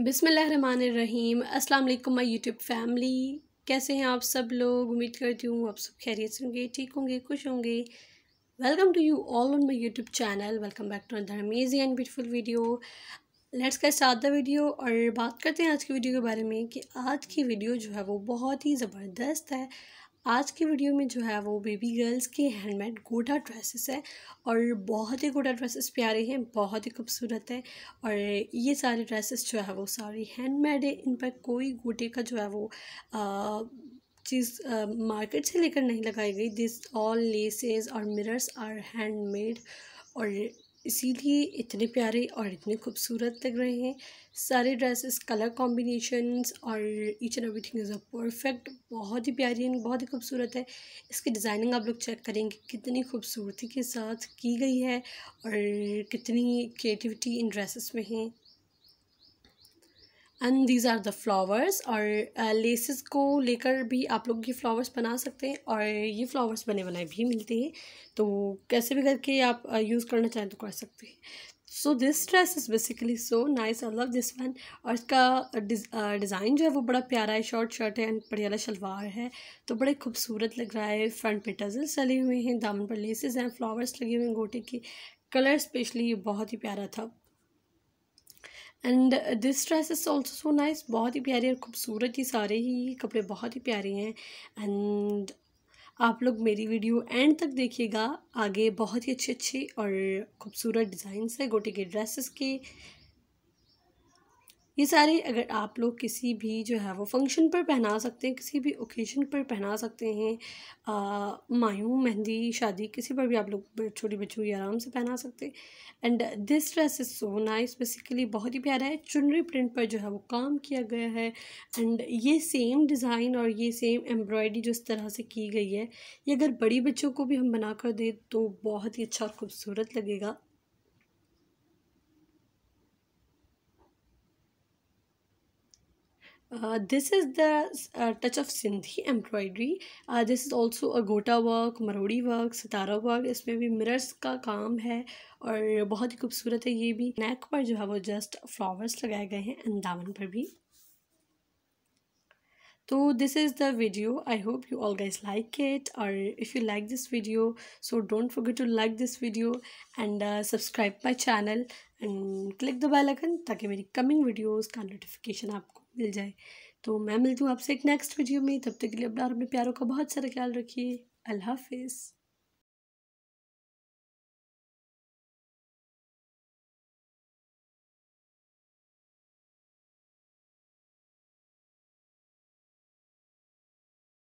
बिसमीम अस्सलाम वालेकुम माय यूट्यूब फैमिली कैसे हैं आप सब लोग उम्मीद करती हूँ आप सब खैरियत होंगे ठीक होंगे खुश होंगे welcome to you all on my YouTube channel welcome back to another amazing and beautiful video let's का स्टार्ट द वीडियो और बात करते हैं आज की वीडियो के बारे में कि आज की वीडियो जो है वो बहुत ही ज़बरदस्त है आज की वीडियो में जो है वो बेबी गर्ल्स के हैंडमेड गोटा ड्रेसेस है और बहुत ही गोटा ड्रेसेस प्यारे हैं बहुत ही खूबसूरत है और ये सारे ड्रेसेस जो है वो सारे हैंडमेड है इन पर कोई गोटे का जो है वो चीज़ मार्केट से लेकर नहीं लगाई गई दिस ऑल लेसेस और मिरर्स आर हैंडमेड और इसीलिए इतने प्यारे और इतने खूबसूरत लग रहे हैं सारे ड्रेसेस कलर कॉम्बिनेशंस और each and everything is a perfect बहुत ही प्यारी एंड बहुत ही खूबसूरत है इसकी डिज़ाइनिंग आप लोग चेक करेंगे कितनी खूबसूरती के साथ की गई है और कितनी क्रिएटिविटी इन ड्रेसेस में है and these are the flowers और लेसेस uh, को लेकर भी आप लोग ये फ्लावर्स बना सकते हैं और ये फ्लावर्स बने बनाए भी मिलते हैं तो कैसे भी करके आप यूज़ uh, करना चाहें तो कर सकते हैं so this dress is basically so nice I love this one और इसका डिज़ाइन uh, जो है वो बड़ा प्यारा है शॉर्ट शर्ट है एंड पटियाला शलवार है तो बड़े खूबसूरत लग रहा है फ्रंट पे टजल चले हुए हैं दामन पर लेसेस हैं फ्लावर्स लगे हुए हैं गोटे के कलर स्पेशली ये बहुत ही प्यारा था and this dress is also so nice बहुत ही प्यारी और खूबसूरत ही सारे ही कपड़े बहुत ही प्यारे हैं एंड आप लोग मेरी वीडियो एंड तक देखिएगा आगे बहुत ही अच्छे अच्छे और खूबसूरत डिज़ाइंस है गोटे के ड्रेसेस के ये सारे अगर आप लोग किसी भी जो है वो फंक्शन पर पहना सकते हैं किसी भी ओकेजन पर पहना सकते हैं मायूँ मेहंदी शादी किसी पर भी आप लोग छोटी बच्चों की आराम से पहना सकते हैं and this dress is so nice basically बहुत ही प्यारा है चुनरी प्रिंट पर जो है वो काम किया गया है एंड ये सेम डिज़ाइन और ये सेम एम्ब्रॉयडरी जो इस तरह से की गई है ये अगर बड़ी बच्चों को भी हम बना कर दें तो बहुत ही अच्छा और खूबसूरत लगेगा Uh, this is the uh, touch of Sindhi embroidery. Uh, this is also a गोटा वर्क मरोड़ी वर्क सितारा वर्क इसमें भी मिरर्स का काम है और बहुत ही खूबसूरत है ये भी नेक पर जो है वो जस्ट फ्लावर्स लगाए गए हैं एंड दामन पर भी तो this is the video I hope you all guys like it और if you like this video so don't forget to like this video and subscribe my channel and click the bell icon ताकि मेरी coming videos का notification आपको मिल जाए तो मैं मिलती हूँ आपसे एक नेक्स्ट वीडियो में तब तक के लिए अपना अपने प्यारों का बहुत सारा ख्याल रखिए अल्लाह हाफिज़